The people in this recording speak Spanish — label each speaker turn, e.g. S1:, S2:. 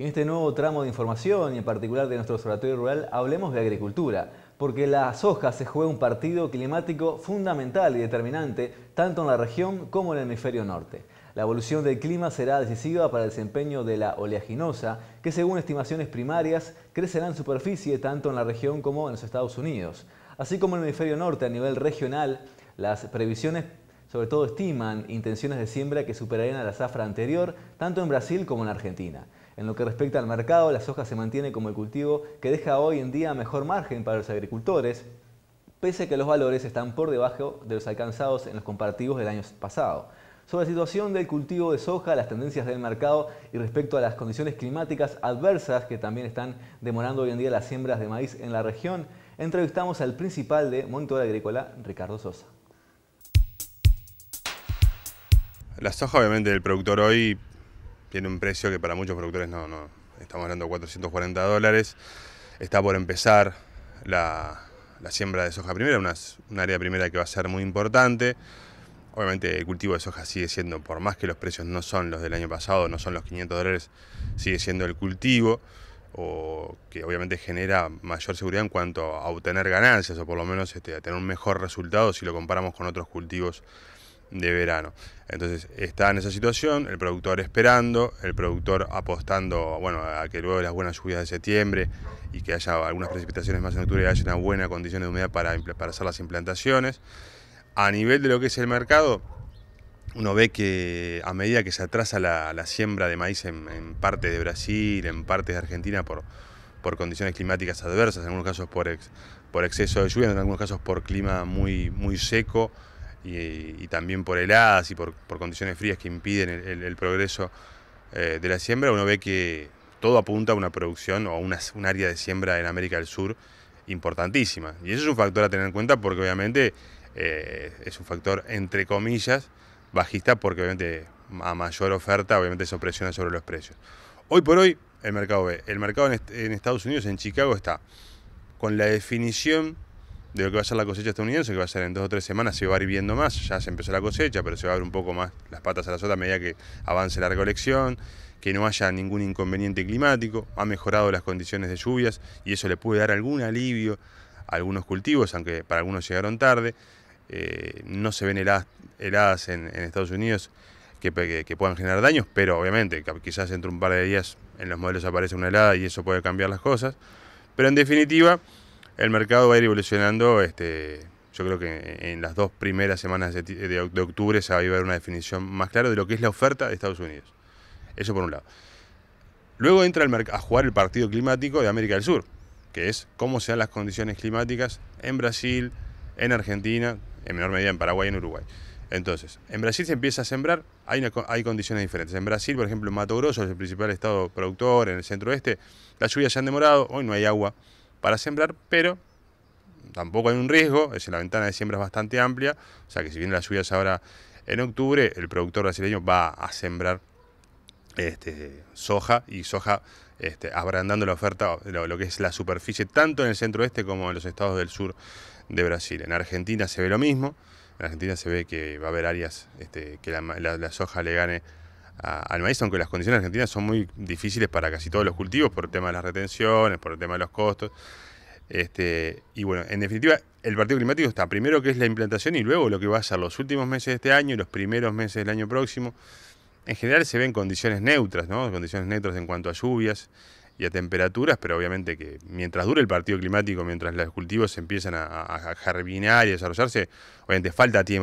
S1: En este nuevo tramo de información y en particular de nuestro observatorio rural, hablemos de agricultura, porque la soja se juega un partido climático fundamental y determinante tanto en la región como en el hemisferio norte. La evolución del clima será decisiva para el desempeño de la oleaginosa, que según estimaciones primarias crecerá en superficie tanto en la región como en los Estados Unidos. Así como en el hemisferio norte a nivel regional, las previsiones sobre todo estiman intenciones de siembra que superarían a la zafra anterior tanto en Brasil como en Argentina. En lo que respecta al mercado, la soja se mantiene como el cultivo que deja hoy en día mejor margen para los agricultores, pese a que los valores están por debajo de los alcanzados en los comparativos del año pasado. Sobre la situación del cultivo de soja, las tendencias del mercado y respecto a las condiciones climáticas adversas que también están demorando hoy en día las siembras de maíz en la región, entrevistamos al principal de Monitor Agrícola, Ricardo Sosa.
S2: La soja obviamente del productor hoy tiene un precio que para muchos productores no, no. Estamos hablando de 440 dólares. Está por empezar la, siembra de soja primera, un área primera que va a ser muy importante. Obviamente el cultivo de soja sigue siendo, por más que los precios no son los del año pasado, no son los 500 dólares, sigue siendo el cultivo, o que obviamente genera mayor seguridad en cuanto a obtener ganancias, o por lo menos este, a tener un mejor resultado si lo comparamos con otros cultivos de verano. Entonces está en esa situación, el productor esperando, el productor apostando bueno, a que luego de las buenas lluvias de septiembre y que haya algunas precipitaciones más en octubre haya una buena condición de humedad para, para hacer las implantaciones. A nivel de lo que es el mercado, uno ve que a medida que se atrasa la, siembra de maíz en, parte de Brasil, en parte de Argentina, por, por condiciones climáticas adversas, en algunos casos por, por exceso de lluvia, en algunos casos por clima muy, muy seco, y, también por heladas y por, condiciones frías que impiden el, progreso eh, de la siembra, uno ve que todo apunta a una producción o a un área de siembra en América del Sur importantísima. Y eso es un factor a tener en cuenta porque obviamente eh, es un factor entre comillas bajista porque obviamente a mayor oferta obviamente eso presiona sobre los precios. Hoy por hoy el mercado B, el mercado en Estados Unidos, en Chicago está con la definición de lo que va a ser la cosecha estadounidense, que va a ser en dos o tres semanas, se va a ir viendo más, ya se empezó la cosecha, pero se va a ver un poco más las patas a la sota a medida que avance la recolección, que no haya ningún inconveniente climático, ha mejorado las condiciones de lluvias y eso le puede dar algún alivio a algunos cultivos, aunque para algunos llegaron tarde, eh, no se ven heladas, en, Estados Unidos que, puedan generar daños, pero obviamente quizás entre un par de días en los modelos aparece una helada y eso puede cambiar las cosas, pero en definitiva el mercado va a ir evolucionando. Este, yo creo que en las dos primeras semanas de, octubre se va a haber una definición más clara de lo que es la oferta de Estados Unidos. Eso por un lado. Luego entra el a jugar el partido climático de América del Sur, que es cómo sean las condiciones climáticas en Brasil, en Argentina, en menor medida en Paraguay y en Uruguay. Entonces, en Brasil se empieza a sembrar, hay, hay condiciones diferentes. En Brasil, por ejemplo, Mato Grosso, es el principal estado productor, en el centro oeste, las lluvias se han demorado, hoy no hay agua para sembrar, pero tampoco hay un riesgo, es la ventana de siembra es bastante amplia, o sea que si vienen las lluvias ahora en octubre, el productor brasileño va a sembrar este, soja y soja este, abrandando la oferta, lo, que es la superficie, tanto en el centro oeste como en los estados del sur de Brasil. En Argentina se ve lo mismo, en Argentina se ve que va a haber áreas este, que la soja le gane al maíz, aunque las condiciones argentinas son muy difíciles para casi todos los cultivos por el tema de las retenciones, por el tema de los costos. Este, y bueno, en definitiva, el Partido Climático está primero que es la implantación y luego lo que va a ser los últimos meses de este año y los primeros meses del año próximo. En general se ven condiciones neutras, ¿no? Condiciones neutras en cuanto a lluvias y a temperaturas, pero obviamente que mientras dure el Partido Climático, mientras los cultivos empiezan a, a jardinar y a desarrollarse, obviamente falta tiempo.